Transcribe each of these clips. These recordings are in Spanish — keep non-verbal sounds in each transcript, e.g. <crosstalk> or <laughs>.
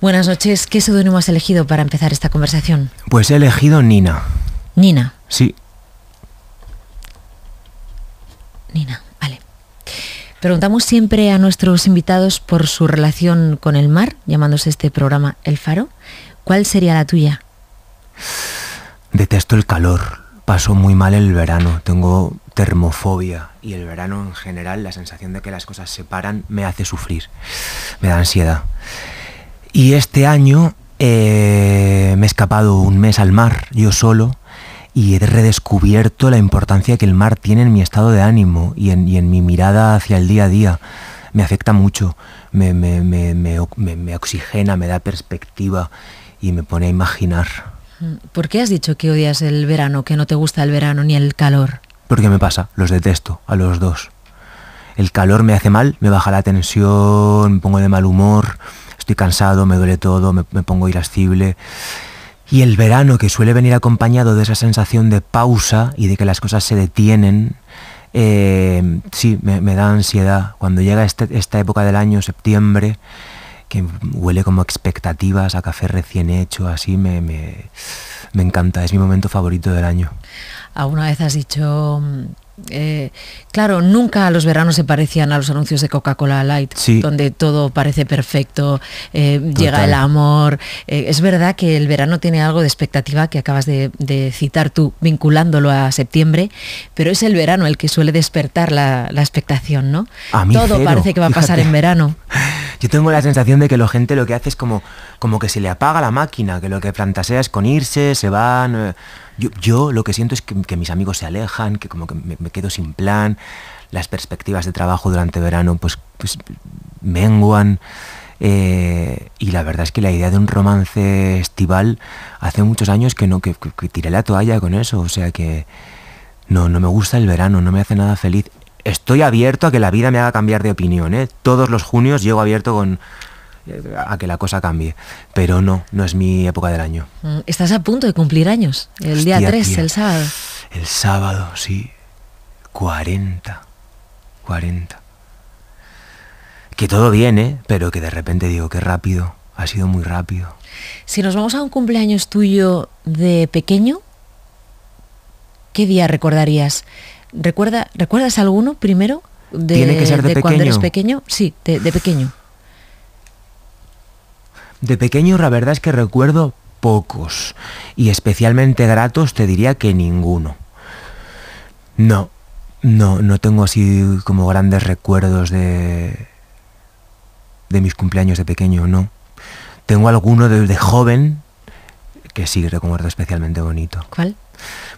Buenas noches. ¿Qué seudónimo has elegido para empezar esta conversación? Pues he elegido Nina. Nina. Sí. Nina, vale. Preguntamos siempre a nuestros invitados por su relación con el mar, llamándose este programa El Faro. ¿Cuál sería la tuya? Detesto el calor. Paso muy mal el verano. Tengo termofobia y el verano en general, la sensación de que las cosas se paran, me hace sufrir. Me da ansiedad. Y este año eh, me he escapado un mes al mar, yo solo, y he redescubierto la importancia que el mar tiene en mi estado de ánimo y en, mi mirada hacia el día a día. Me afecta mucho, me, me, oxigena, me da perspectiva y me pone a imaginar. ¿Por qué has dicho que odias el verano, que no te gusta el verano ni el calor? Porque me pasa, los detesto, a los dos. El calor me hace mal, me baja la tensión, me pongo de mal humor, estoy cansado, me duele todo, me, me pongo irascible. Y el verano, que suele venir acompañado de esa sensación de pausa y de que las cosas se detienen, eh, sí, me, da ansiedad. Cuando llega este, esta época del año, septiembre, que huele como expectativas a café recién hecho, así, me, me encanta. Es mi momento favorito del año. ¿Alguna vez has dicho eh, claro, nunca los veranos se parecían a los anuncios de Coca-Cola Light, donde todo parece perfecto, eh, llega el amor. Eh, es verdad que el verano tiene algo de expectativa que acabas de, citar tú, vinculándolo a septiembre, pero es el verano el que suele despertar la, expectación, ¿no? todo parece que va a pasar en verano. <laughs> Yo tengo la sensación de que la gente lo que hace es como, como que se le apaga la máquina, que lo que fantasea es con irse, se van yo, lo que siento es que, mis amigos se alejan, que como que me, quedo sin plan, las perspectivas de trabajo durante verano pues, pues menguan. Eh, y la verdad es que la idea de un romance estival hace muchos años que no que, tiré la toalla con eso. O sea que no, no me gusta el verano, no me hace nada feliz estoy abierto a que la vida me haga cambiar de opinión. ¿eh? Todos los junios llego abierto con, a que la cosa cambie. Pero no, no es mi época del año. Mm, estás a punto de cumplir años, el día 3, el sábado. El sábado, sí. 40. 40. Que todo viene, ¿eh? pero que de repente digo, qué rápido, ha sido muy rápido. Si nos vamos a un cumpleaños tuyo de pequeño, ¿qué día recordarías? ¿Recuerda, ¿Recuerdas alguno primero? De, ¿Tiene que ser de, cuando eres pequeño? Sí, de pequeño. De pequeño la verdad es que recuerdo pocos, y especialmente gratos te diría que ninguno. No, no, no tengo así como grandes recuerdos de, de mis cumpleaños de pequeño, no. Tengo alguno de, joven que sí recuerdo especialmente bonito. ¿Cuál?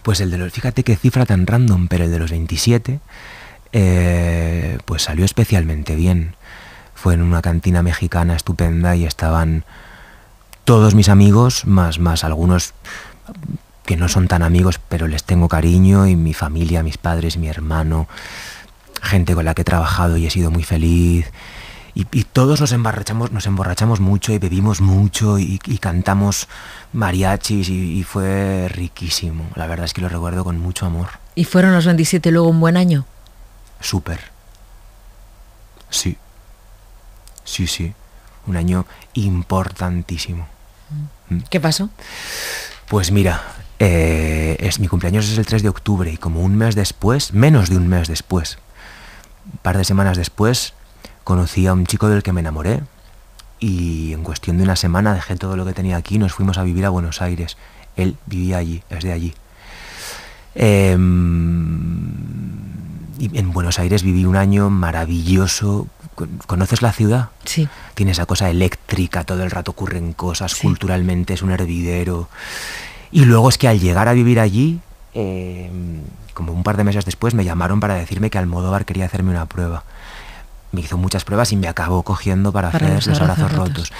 Pues el de los, fíjate qué cifra tan random, pero el de los 27, eh, pues salió especialmente bien fue en una cantina mexicana estupenda y estaban todos mis amigos, más, más algunos que no son tan amigos, pero les tengo cariño, y mi familia, mis padres, mi hermano, gente con la que he trabajado y he sido muy feliz. Y, todos nos emborrachamos, nos emborrachamos mucho y bebimos mucho y, cantamos mariachis y, y, fue riquísimo. La verdad es que lo recuerdo con mucho amor. ¿Y fueron los 27 luego un buen año? Súper. Sí. Sí, sí, un año importantísimo. Mm. ¿Qué pasó? Pues mira, eh, es, mi cumpleaños es el 3 de octubre y como un mes después, menos de un mes después, un par de semanas después, conocí a un chico del que me enamoré y en cuestión de una semana dejé todo lo que tenía aquí, y nos fuimos a vivir a Buenos Aires. Él vivía allí, es de allí. Em, y en Buenos Aires viví un año maravilloso, conoces la ciudad. Sí. Tiene esa cosa eléctrica, todo el rato ocurren cosas, culturalmente es un hervidero. Y luego es que al llegar a vivir allí, em, como un par de meses después, me llamaron para decirme que Almodóvar quería hacerme una prueba. Me hizo muchas pruebas y me acabó cogiendo para, hacer los, abrazos, rotos.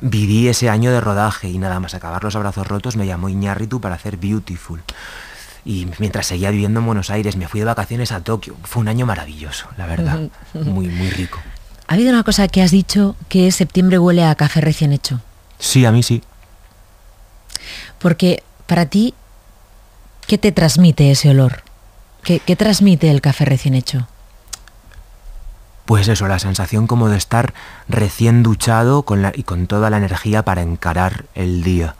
Viví ese año de rodaje y nada más acabar los abrazos rotos me llamó Iñárritu para hacer Beautiful. Y mientras seguía viviendo en Buenos Aires, me fui de vacaciones a Tokio. Fue un año maravilloso, la verdad. Muy, muy rico. Ha habido una cosa que has dicho que septiembre huele a café recién hecho. Sí, a mí sí. Porque para ti, ¿qué te transmite ese olor? ¿Qué, transmite el café recién hecho? Pues eso, la sensación como de estar recién duchado y con toda la energía para encarar el día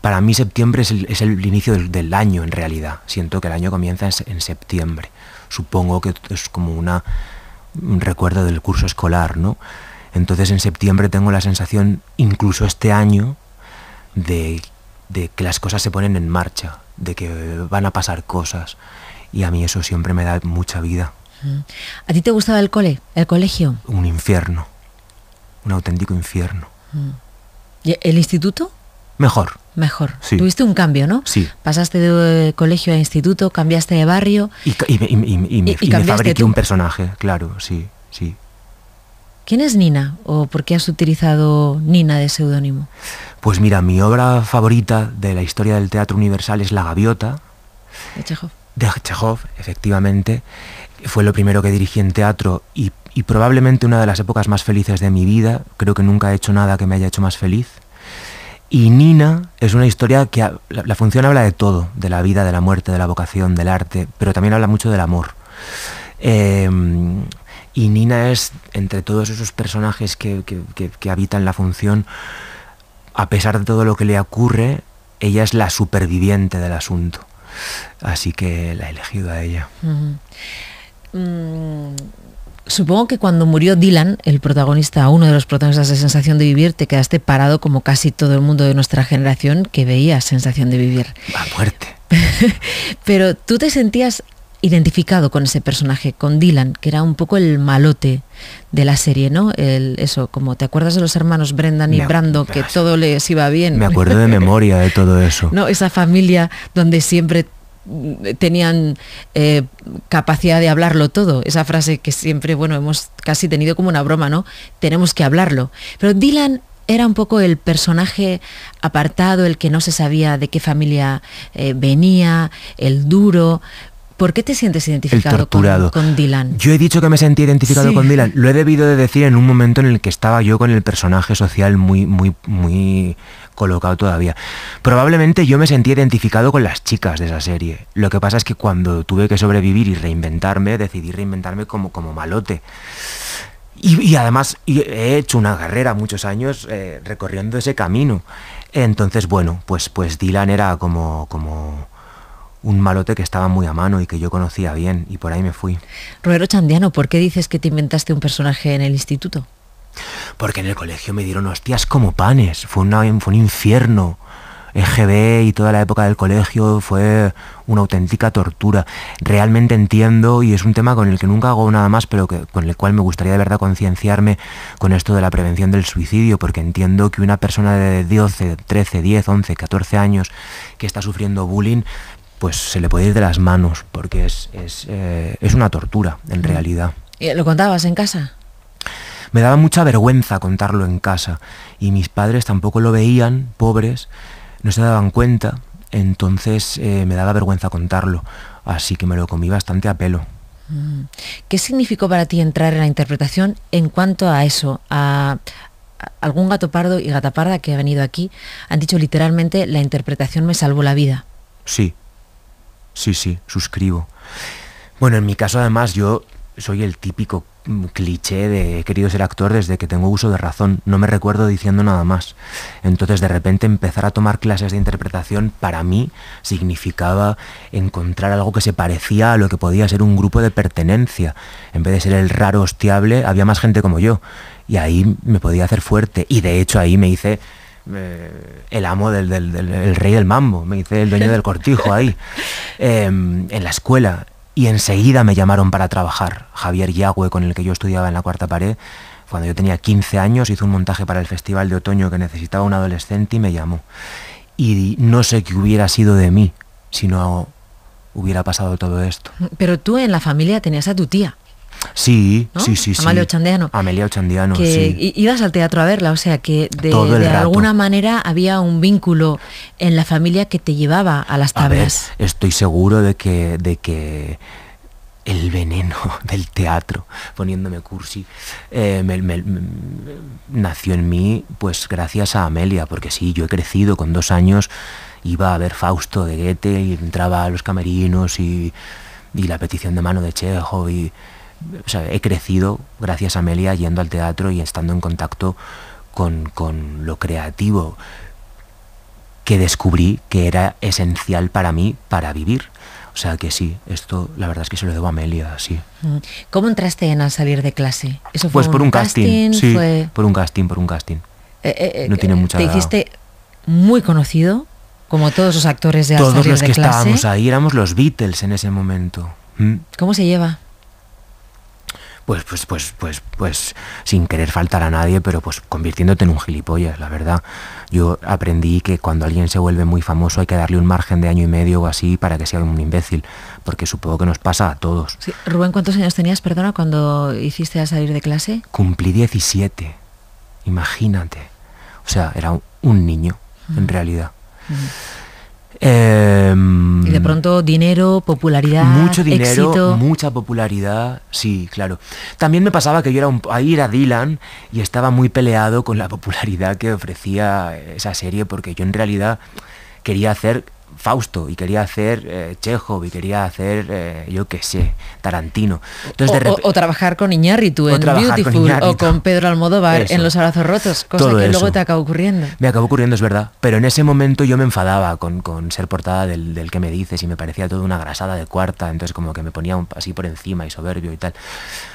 para mí septiembre es el, es el inicio del, año en realidad. Siento que el año comienza en septiembre. Supongo que es como una, un recuerdo del curso escolar, ¿no? Entonces en septiembre tengo la sensación, incluso este año, de, de, que las cosas se ponen en marcha, de que van a pasar cosas. Y a mí eso siempre me da mucha vida. Mm. ¿A ti te gustaba el cole, el colegio? Un infierno, un auténtico infierno. Mm. ¿Y ¿El instituto? Mejor mejor. Tuviste un cambio, ¿no? Sí. Pasaste de eh, colegio a instituto, cambiaste de barrio. Y, me, fabriqué un personaje, claro, sí, sí. ¿Quién es Nina o por qué has utilizado Nina de seudónimo? Pues mira, mi obra favorita de la historia del teatro universal es La Gaviota. De Chekhov. De Chekhov, efectivamente. Fue lo primero que dirigí en teatro y probablemente una de las épocas más felices de mi vida. Creo que nunca he hecho nada que me haya hecho más feliz. Y Nina es una historia que la, función habla de todo, de la vida, de la muerte, de la vocación, del arte, pero también habla mucho del amor. Em, y Nina es, entre todos esos personajes que, habitan la función, a pesar de todo lo que le ocurre, ella es la superviviente del asunto. Así que la he elegido a ella. Supongo que cuando murió Dylan, el protagonista, uno de los protagonistas de Sensación de Vivir, te quedaste parado como casi todo el mundo de nuestra generación que veía Sensación de Vivir. A muerte. <laughs> Pero tú te sentías identificado con ese personaje, con Dylan, que era un poco el malote de la serie, ¿no? eso, como te acuerdas de los hermanos Brendan y Brando, que todo les iba bien. Me acuerdo de memoria de todo eso. <laughs> No, esa familia donde siempre tenían eh, capacidad de hablarlo todo. Esa frase que siempre, bueno, hemos casi tenido como una broma, ¿no? Tenemos que hablarlo. Pero Dylan era un poco el personaje apartado, el que no se sabía de qué familia eh, venía, el duro. ¿Por qué te sientes identificado con, Dylan? Yo he dicho que me sentí identificado con Dylan. Lo he debido de decir en un momento en el que estaba yo con el personaje social muy, muy, muy colocado todavía. Probablemente yo me sentí identificado con las chicas de esa serie. Lo que pasa es que cuando tuve que sobrevivir y reinventarme, decidí reinventarme como, como malote. Y, además he hecho una carrera muchos años eh, recorriendo ese camino. Entonces, bueno, pues, pues Dylan era como... como un malote que estaba muy a mano y que yo conocía bien y por ahí me fui. Roberto Chandiano, ¿por qué dices que te inventaste un personaje en el instituto? Porque en el colegio me dieron hostias como panes. Fue, un infierno. EGB y toda la época del colegio fue una auténtica tortura. Realmente entiendo y es un tema con el que nunca hago nada más, pero con el cual me gustaría de verdad concienciarme con esto de la prevención del suicidio, porque entiendo que una persona de 12, 13, 10, 11, 14 años que está sufriendo bullying, pues se le puede ir de las manos, porque es, es, eh, es una tortura en mm. realidad. ¿Lo contabas en casa? Me daba mucha vergüenza contarlo en casa y mis padres tampoco lo veían, pobres, no se daban cuenta, entonces eh, me daba vergüenza contarlo, así que me lo comí bastante a pelo. Mm. ¿Qué significó para ti entrar en la interpretación en cuanto a eso? A, algún gato pardo y gata parda que ha venido aquí han dicho literalmente la interpretación me salvó la vida. Sí, sí, sí, suscribo. Bueno, en mi caso además yo soy el típico mm, cliché de he querido ser actor desde que tengo uso de razón, no me recuerdo diciendo nada más. Entonces de repente empezar a tomar clases de interpretación para mí significaba encontrar algo que se parecía a lo que podía ser un grupo de pertenencia. En vez de ser el raro hostiable, había más gente como yo. Y ahí me podía hacer fuerte. Y de hecho ahí me hice eh, el amo del, rey del mambo, me hice el dueño del cortijo ahí, <laughs> em, en la escuela y enseguida me llamaron para trabajar. Javier Yagüe, con el que yo estudiaba en la cuarta pared, cuando yo tenía 15 años, hizo un montaje para el Festival de Otoño que necesitaba un adolescente y me llamó. Y no sé qué hubiera sido de mí si no hubiera pasado todo esto. Pero tú en la familia tenías a tu tía. Sí, sí, sí. Amalia Amelia Ochandiano, que Ibas al teatro a verla, o sea que de, alguna manera había un vínculo en la familia que te llevaba a las tablas. estoy seguro de que, de que el veneno <laughs> del teatro, poniéndome cursi, eh, nació en mí pues gracias a Amelia, porque sí, yo he crecido con dos años, iba a ver Fausto de Goethe y entraba a los camerinos y, y la petición de mano de Chejo y he crecido gracias a Amelia yendo al teatro y estando en contacto con, lo creativo que descubrí que era esencial para mí para vivir. O sea que sí, esto la verdad es que se lo debo a Amelia, sí. Mm. ¿Cómo entraste en al salir de clase? ¿Eso fue pues por un, casting, sí, por un casting, por un casting. Eh, eh, eh, no tiene mucha Te hiciste muy conocido, como todos los actores de Todos clase. Todos los que estábamos ahí éramos los Beatles en ese momento. Mm. ¿Cómo se lleva? pues, pues, pues, pues, pues, sin querer faltar a nadie, pero pues convirtiéndote en un gilipollas, la verdad. Yo aprendí que cuando alguien se vuelve muy famoso hay que darle un margen de año y medio o así para que sea un imbécil, porque supongo que nos pasa a todos. Rubén, ¿cuántos años tenías, perdona, cuando hiciste a salir de clase? Cumplí 17, imagínate. O sea, era un niño, en mm. realidad. Mm. Em, y de pronto dinero, popularidad. Mucho dinero, mucha popularidad, sí, claro. También me pasaba que yo era un, ahí era Dylan y estaba muy peleado con la popularidad que ofrecía esa serie porque yo en realidad quería hacer Fausto y quería hacer eh, Chejo y quería hacer, eh, yo qué sé, Tarantino. o, trabajar con Iñárritu en Beautiful o con Pedro Almodóvar en Los Abrazos Rotos, cosa que luego te acaba ocurriendo. Me acabó ocurriendo, es verdad, pero en ese momento yo me enfadaba con, ser portada del, que me dices y me parecía todo una grasada de cuarta, entonces como que me ponía así por encima y soberbio y tal.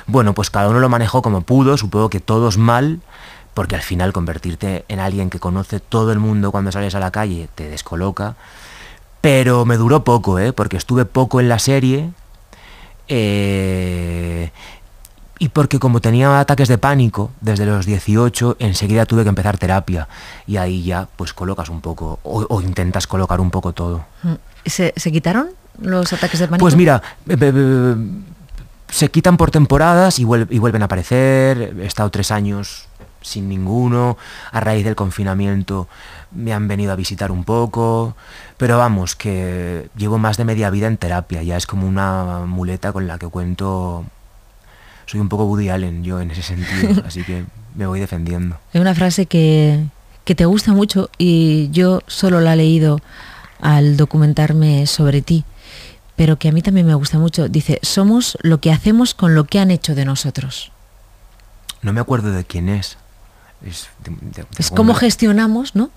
Bueno, pues cada uno lo manejó como pudo, supongo que todos mal, porque al final convertirte en alguien que conoce todo el mundo cuando sales a la calle te descoloca. Pero me duró poco, ¿eh? porque estuve poco en la serie. Eh, y porque como tenía ataques de pánico desde los 18, enseguida tuve que empezar terapia. Y ahí ya pues colocas un poco, o, intentas colocar un poco todo. Mm. ¿Se, quitaron los ataques de pánico? Pues mira, se quitan por temporadas y, y vuelven a aparecer. He estado tres años sin ninguno, a raíz del confinamiento me han venido a visitar un poco, pero vamos, que llevo más de media vida en terapia, ya es como una muleta con la que cuento, soy un poco Woody Allen yo en ese sentido, <laughs> así que me voy defendiendo. Es una frase que, que te gusta mucho y yo solo la he leído al documentarme sobre ti, pero que a mí también me gusta mucho. Dice, somos lo que hacemos con lo que han hecho de nosotros. No me acuerdo de quién es. Es, como gestionamos, ¿no?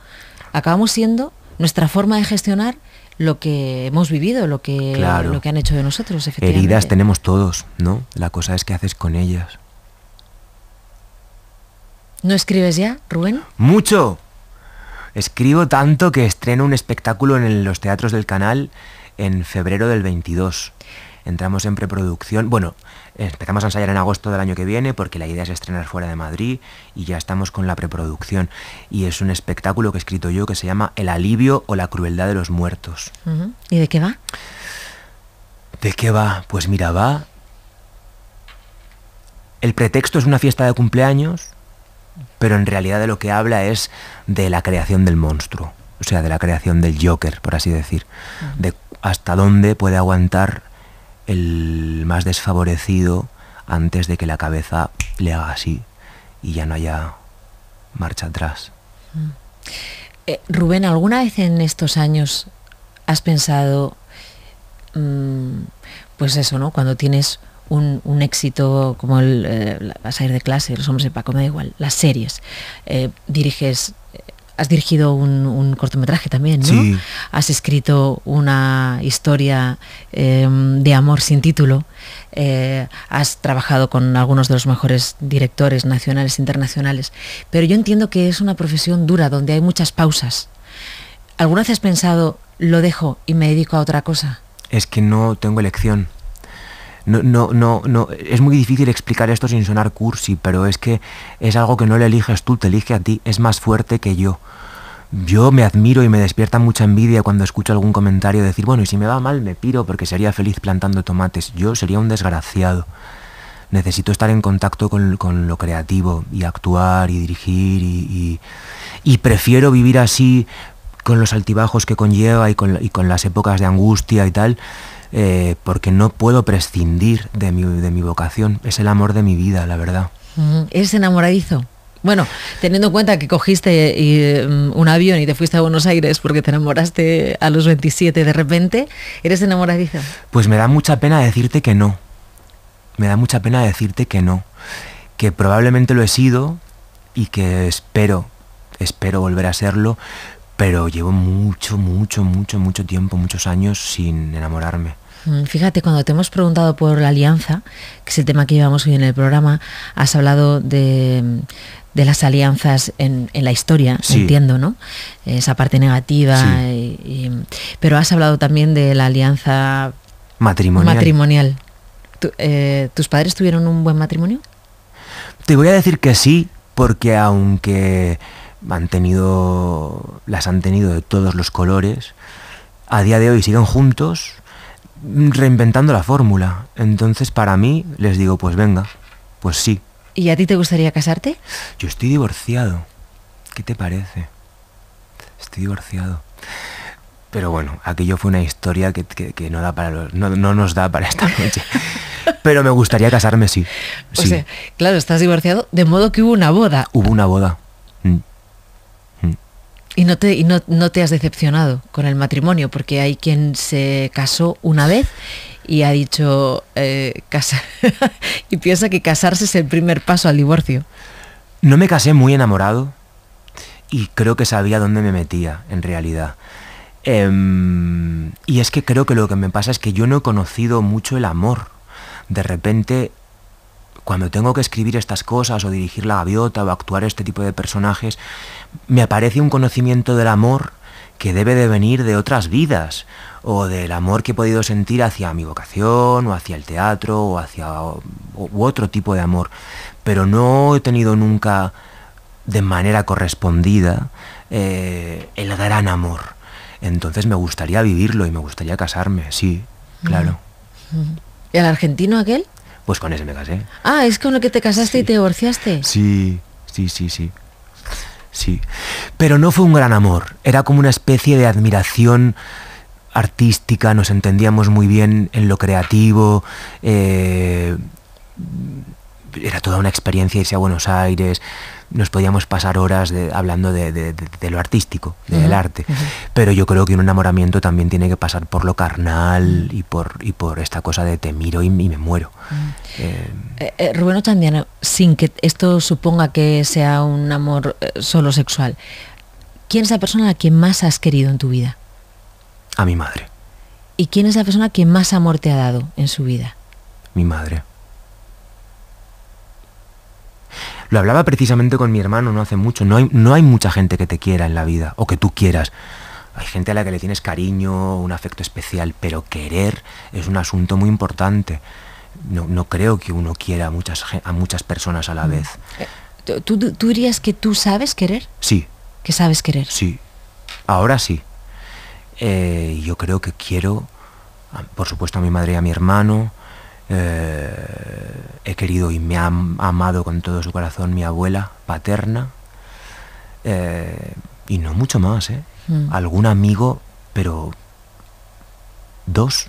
Acabamos siendo nuestra forma de gestionar lo que hemos vivido, lo que, lo que han hecho de nosotros, Heridas tenemos todos, ¿no? La cosa es que haces con ellas. ¿No escribes ya, Rubén? Mucho. Escribo tanto que estreno un espectáculo en los teatros del canal en febrero del 22 entramos en preproducción. Bueno, empezamos a ensayar en agosto del año que viene porque la idea es estrenar fuera de Madrid y ya estamos con la preproducción. Y es un espectáculo que he escrito yo que se llama El alivio o la crueldad de los muertos. ¿Y de qué va? ¿De qué va? Pues mira, va... El pretexto es una fiesta de cumpleaños, pero en realidad de lo que habla es de la creación del monstruo, o sea, de la creación del Joker, por así decir, de hasta dónde puede aguantar el más desfavorecido antes de que la cabeza le haga así y ya no haya marcha atrás. Mm. Eh, Rubén, ¿alguna vez en estos años has pensado, mm, pues eso, ¿no? Cuando tienes un, éxito como el, eh, vas a ir de clase, los hombres de Paco, me da igual, las series, eh, diriges has dirigido un, cortometraje también, ¿no? Has escrito una historia em, de amor sin título. Eh, has trabajado con algunos de los mejores directores nacionales e internacionales. Pero yo entiendo que es una profesión dura, donde hay muchas pausas. ¿Alguna vez has pensado, lo dejo y me dedico a otra cosa? Es que no tengo elección no, no, no, es muy difícil explicar esto sin sonar cursi, pero es que es algo que no le eliges tú, te elige a ti, es más fuerte que yo. Yo me admiro y me despierta mucha envidia cuando escucho algún comentario decir, bueno, y si me va mal me piro porque sería feliz plantando tomates. Yo sería un desgraciado. Necesito estar en contacto con, lo creativo y actuar y dirigir y, y, prefiero vivir así con los altibajos que conlleva y con, las épocas de angustia y tal, eh, porque no puedo prescindir de mi, vocación. Es el amor de mi vida, la verdad. Mm, ¿Es enamoradizo? Bueno, teniendo en cuenta que cogiste eh, mm, un avión y te fuiste a Buenos Aires porque te enamoraste a los 27 de repente, ¿eres enamoradizo? Pues me da mucha pena decirte que no. Me da mucha pena decirte que no. Que probablemente lo he sido y que espero, espero volver a serlo, pero llevo mucho, mucho, mucho, mucho tiempo, muchos años sin enamorarme. Mm, fíjate, cuando te hemos preguntado por la alianza, que es el tema que llevamos hoy en el programa, has hablado de, las alianzas en, la historia, entiendo, ¿no? Esa parte negativa, pero has hablado también de la alianza matrimonial. matrimonial. Eh, ¿Tus padres tuvieron un buen matrimonio? Te voy a decir que sí, porque aunque han las han tenido de todos los colores. A día de hoy siguen juntos, reinventando la fórmula. Entonces, para mí, les digo, pues venga, pues sí. ¿Y a ti te gustaría casarte? Yo estoy divorciado. ¿Qué te parece? Estoy divorciado. Pero bueno, aquello fue una historia que, no, da para no, nos da para esta noche. <laughs> Pero me gustaría casarme, sí. claro, estás divorciado, de modo que hubo una boda. Hubo una boda. Y no te, te has decepcionado con el matrimonio, porque hay quien se casó una vez y ha dicho eh, <laughs> y piensa que casarse es el primer paso al divorcio. No me casé muy enamorado y creo que sabía dónde me metía en realidad. Em, y es que creo que lo que me pasa es que yo no he conocido mucho el amor. De repente cuando tengo que escribir estas cosas o dirigir la gaviota o actuar este tipo de personajes, me aparece un conocimiento del amor que debe de venir de otras vidas o del amor que he podido sentir hacia mi vocación o hacia el teatro o hacia otro tipo de amor, pero no he tenido nunca de manera correspondida eh, el gran amor. Entonces me gustaría vivirlo y me gustaría casarme, sí, claro. Mm. ¿Y al argentino aquel? Pues con ese me casé. Ah, es con lo que te casaste y te divorciaste. Sí, sí, sí, sí. Sí. Pero no fue un gran amor. Era como una especie de admiración artística, nos entendíamos muy bien en lo creativo. Eh, era toda una experiencia irse a Buenos Aires, nos podíamos pasar horas hablando de, lo artístico, del arte. Pero yo creo que un enamoramiento también tiene que pasar por lo carnal y por, y por esta cosa de te miro y, me muero. Mm. Eh, eh, eh, Rubén Ochandiano, sin que esto suponga que sea un amor solo sexual, ¿quién es la persona a la que más has querido en tu vida? A mi madre. ¿Y quién es la persona que más amor te ha dado en su vida? Mi madre. Lo hablaba precisamente con mi hermano no hace mucho. No hay, no hay mucha gente que te quiera en la vida o que tú quieras. Hay gente a la que le tienes cariño, un afecto especial, pero querer es un asunto muy importante. No, creo que uno quiera a muchas, a muchas personas a la mm. vez. Eh, ¿Tú, dirías que tú sabes querer? Sí. ¿Que sabes querer? Sí. Ahora sí. Eh, yo creo que quiero, por supuesto, a mi madre y a mi hermano, eh, he querido y me ha amado con todo su corazón mi abuela paterna. Eh, y no mucho más, ¿eh? mm. Algún amigo, pero dos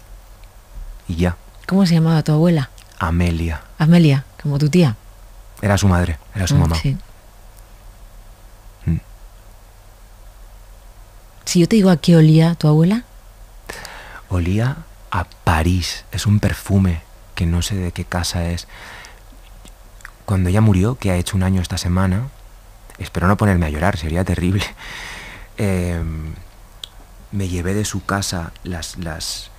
y ya. ¿Cómo se llamaba tu abuela? Amelia. Amelia, como tu tía. Era su madre, era su ah, mamá. Mm. Si yo te digo a qué olía tu abuela. Olía a París, es un perfume que no sé de qué casa es, cuando ella murió, que ha hecho un año esta semana, espero no ponerme a llorar, sería terrible, <laughs> em, me llevé de su casa las, las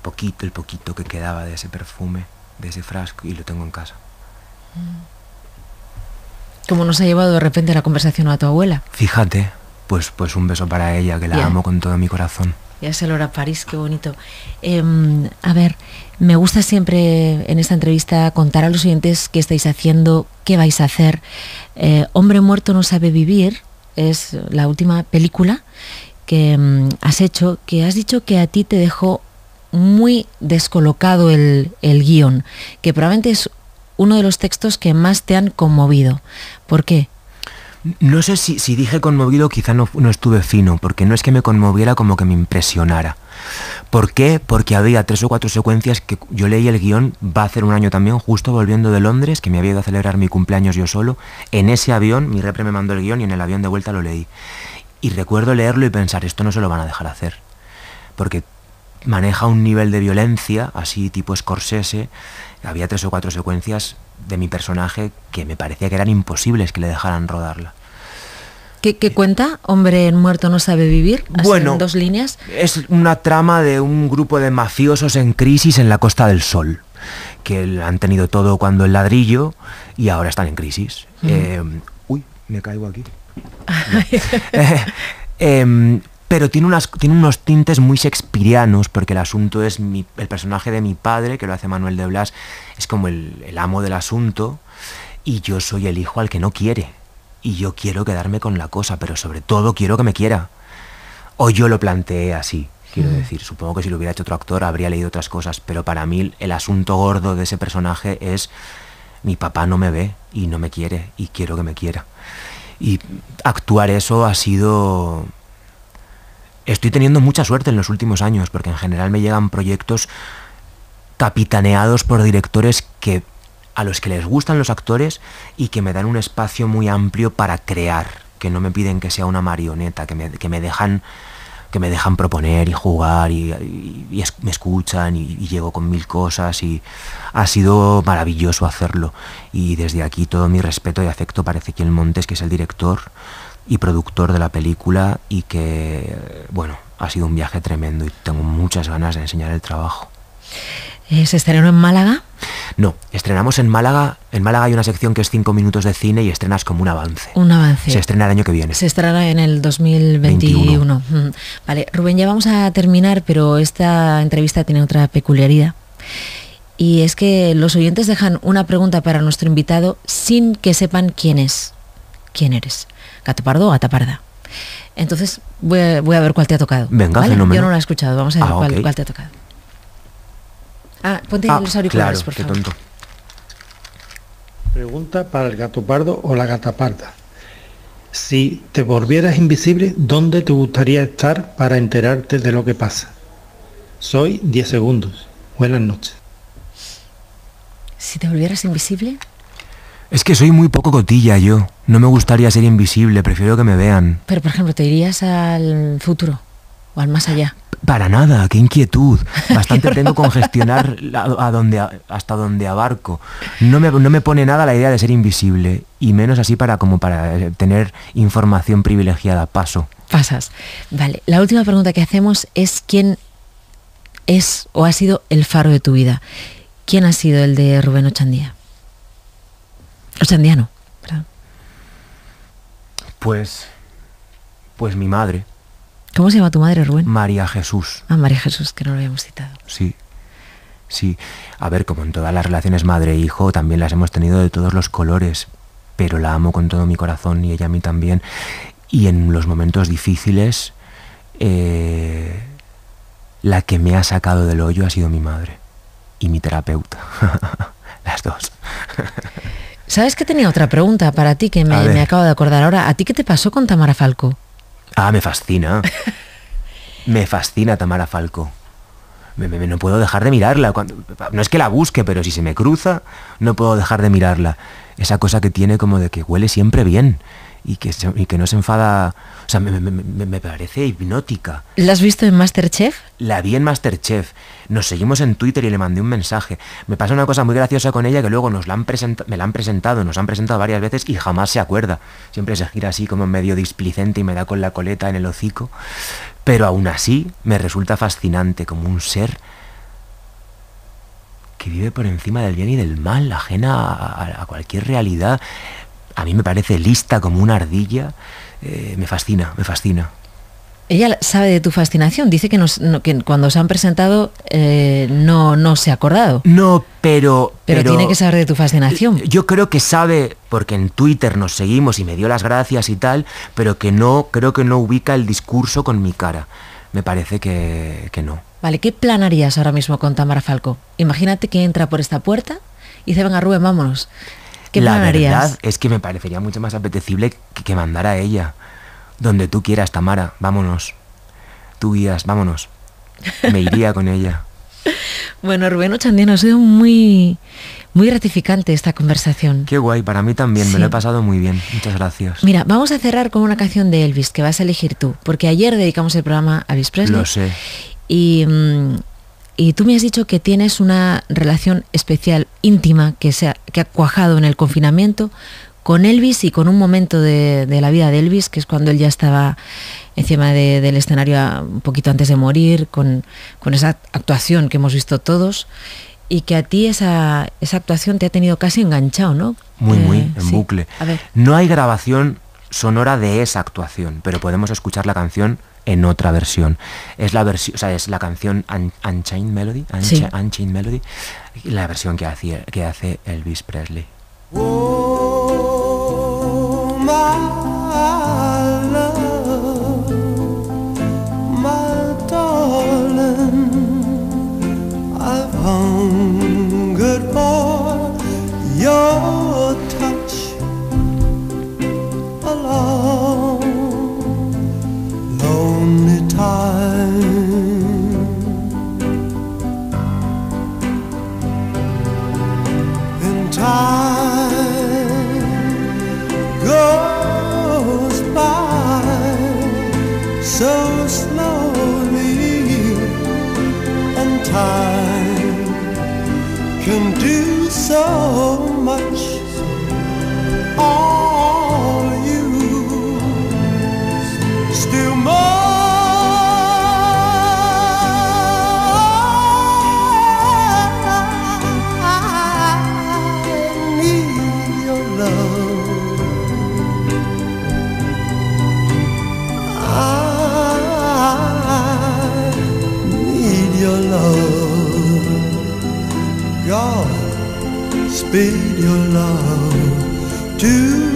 poquito, el poquito que quedaba de ese perfume, de ese frasco, y lo tengo en casa. Mm. ¿Cómo nos ha llevado de repente la conversación a tu abuela? Fíjate, pues, pues un beso para ella, que la amo con todo mi corazón. Ya es el hora París, qué bonito. Em, a ver, me gusta siempre en esta entrevista contar a los oyentes qué estáis haciendo, qué vais a hacer. Eh, Hombre muerto no sabe vivir es la última película que em, has hecho, que has dicho que a ti te dejó muy descolocado el, el guión, que probablemente es uno de los textos que más te han conmovido. ¿Por qué? No sé si, dije conmovido, quizá no, no, estuve fino, porque no es que me conmoviera como que me impresionara. ¿Por qué? Porque había tres o cuatro secuencias que yo leí el guión, va a hacer un año también, justo volviendo de Londres, que me había ido a celebrar mi cumpleaños yo solo. En ese avión, mi repre me mandó el guión y en el avión de vuelta lo leí. Y recuerdo leerlo y pensar, esto no se lo van a dejar hacer. Porque maneja un nivel de violencia, así tipo Scorsese, había tres o cuatro secuencias de mi personaje que me parecía que eran imposibles que le dejaran rodarla. ¿Qué, cuenta? Hombre muerto no sabe vivir. Bueno, dos líneas. Es una trama de un grupo de mafiosos en crisis en la Costa del Sol, que han tenido todo cuando el ladrillo y ahora están en crisis. Eh, uy, me caigo aquí. <laughs> <laughs> Eh, em, pero tiene, unas, tiene unos tintes muy shakespearianos, porque el asunto es el personaje de mi padre, que lo hace Manuel de Blas, es como el amo del asunto, y yo soy el hijo al que no quiere, y yo quiero quedarme con la cosa, pero sobre todo quiero que me quiera. O yo lo planteé así, quiero mm. decir. Supongo que si lo hubiera hecho otro actor habría leído otras cosas, pero para mí el asunto gordo de ese personaje es mi papá no me ve y no me quiere y quiero que me quiera. Y actuar eso ha sido Estoy teniendo mucha suerte en los últimos años, porque en general me llegan proyectos capitaneados por directores que a los que les gustan los actores y que me dan un espacio muy amplio para crear, que no me piden que sea una marioneta, que me, dejan que me dejan proponer y jugar y, me escuchan y, llego con mil cosas y ha sido maravilloso hacerlo y desde aquí todo mi respeto y afecto que el Montes que es el director y productor de la película y que, bueno, ha sido un viaje tremendo y tengo muchas ganas de enseñar el trabajo. ¿Se estrenó en Málaga? No, estrenamos en Málaga. En Málaga hay una sección que es cinco minutos de cine y estrenas como un avance. Un avance. Se estrena el año que viene. Se estrenará en el 2021. Vale, Rubén, ya vamos a terminar, pero esta entrevista tiene otra peculiaridad. Y es que los oyentes dejan una pregunta para nuestro invitado sin que sepan quién es. ¿Quién eres? pardo o Gataparda. Entonces voy a, ver cuál te ha tocado. Venga, Yo no la he escuchado, vamos a ver ah, cuál, te ha tocado. Ah, ponte ah, los auriculares, por favor. Pregunta para el gato pardo o la gata Si te volvieras invisible, ¿dónde te gustaría estar para enterarte de lo que pasa? Soy 10 segundos. Buenas noches. Si te volvieras invisible, es que soy muy poco cotilla yo. No me gustaría ser invisible, prefiero que me vean. Pero, por ejemplo, ¿te irías al futuro o al más allá? Para nada, qué inquietud. <laughs> Bastante tengo con gestionar a, hasta donde abarco. No me, no me, pone nada la idea de ser invisible, y menos así para como para eh, tener información privilegiada. Paso. Pasas. Vale, la última pregunta que hacemos es quién es o ha sido el faro de tu vida. ¿Quién ha sido el de Rubén Ochandía? Los Pues. Pues mi madre. ¿Cómo se llama tu madre, Rubén? María Jesús. Ah, María Jesús, que no lo habíamos citado. Sí. Sí. A ver, como en todas las relaciones madre-hijo, e también las hemos tenido de todos los colores. Pero la amo con todo mi corazón y ella a mí también. Y en los momentos difíciles, eh, la que me ha sacado del hoyo ha sido mi madre y mi terapeuta. <laughs> las dos. <laughs> ¿Sabes que tenía otra pregunta para ti que me, acabo de acordar ahora? ¿A ti qué te pasó con Tamara Falco? Ah, me fascina. <laughs> me fascina Tamara Falco. Me, no puedo dejar de mirarla. Cuando, no es que la busque, pero si se me cruza, no puedo dejar de mirarla. Esa cosa que tiene como de que huele siempre bien y que, que no se enfada. O sea, me, me parece hipnótica. ¿La has visto en Masterchef? La vi en Masterchef nos seguimos en Twitter y le mandé un mensaje. Me pasa una cosa muy graciosa con ella que luego nos la han me la han presentado, nos han presentado varias veces y jamás se acuerda. Siempre se gira así como medio displicente y me da con la coleta en el hocico. Pero aún así me resulta fascinante como un ser que vive por encima del bien y del mal, ajena a, cualquier realidad. A mí me parece lista como una ardilla. Eh, me fascina, me fascina. Ella sabe de tu fascinación, dice que, cuando se han presentado eh, no, no se ha acordado. No, pero, pero... tiene que saber de tu fascinación. Eh, yo creo que sabe, porque en Twitter nos seguimos y me dio las gracias y tal, pero que no, creo que no ubica el discurso con mi cara. Me parece que, que no. Vale, ¿qué plan harías ahora mismo con Tamara Falco? Imagínate que entra por esta puerta y dice, venga Rubén, vámonos. ¿Qué la verdad es que me parecería mucho más apetecible que, que mandara a ella. Donde tú quieras, Tamara, vámonos. Tú guías, vámonos. Me iría con ella. <laughs> Bueno, Rubén Ochandino, ha sido muy, muy gratificante esta conversación. Qué guay, para mí también, me lo he pasado muy bien. Muchas gracias. Mira, vamos a cerrar con una canción de Elvis que vas a elegir tú, porque ayer dedicamos el programa a Elvis Presley. Lo sé. Y, mm, y tú me has dicho que tienes una relación especial, íntima, que, se que ha cuajado en el confinamiento con Elvis y con un momento de, la vida de Elvis, que es cuando él ya estaba encima del escenario un poquito antes de morir, con, esa actuación que hemos visto todos. Y que a ti esa, actuación te ha tenido casi enganchado, ¿no? Muy, eh, muy, en bucle. No hay grabación sonora de esa actuación, pero podemos escuchar la canción en otra versión. Es la versión, es la canción Unchained Melody, Melody, la versión que hace, que hace Elvis Presley. Oh, bid your love to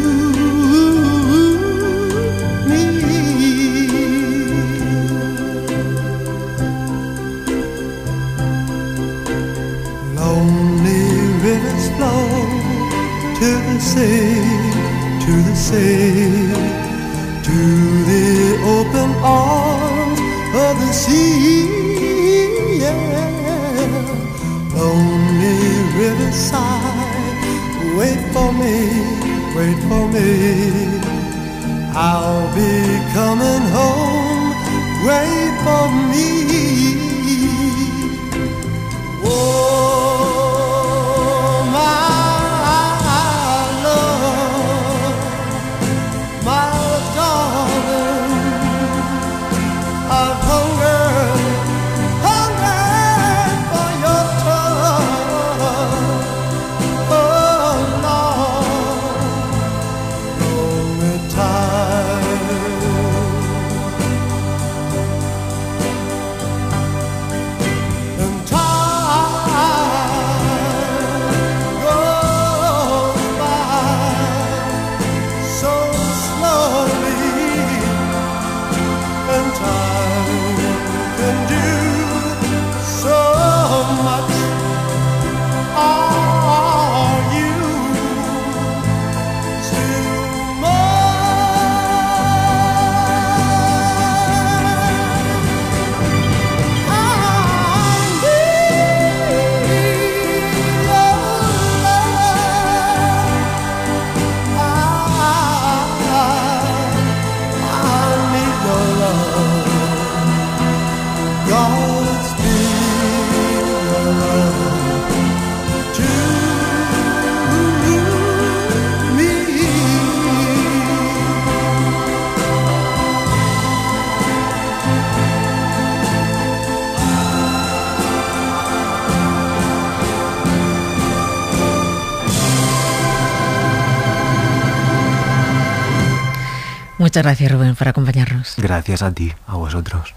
Muchas gracias, Rubén, por acompañarnos. Gracias a ti, a vosotros.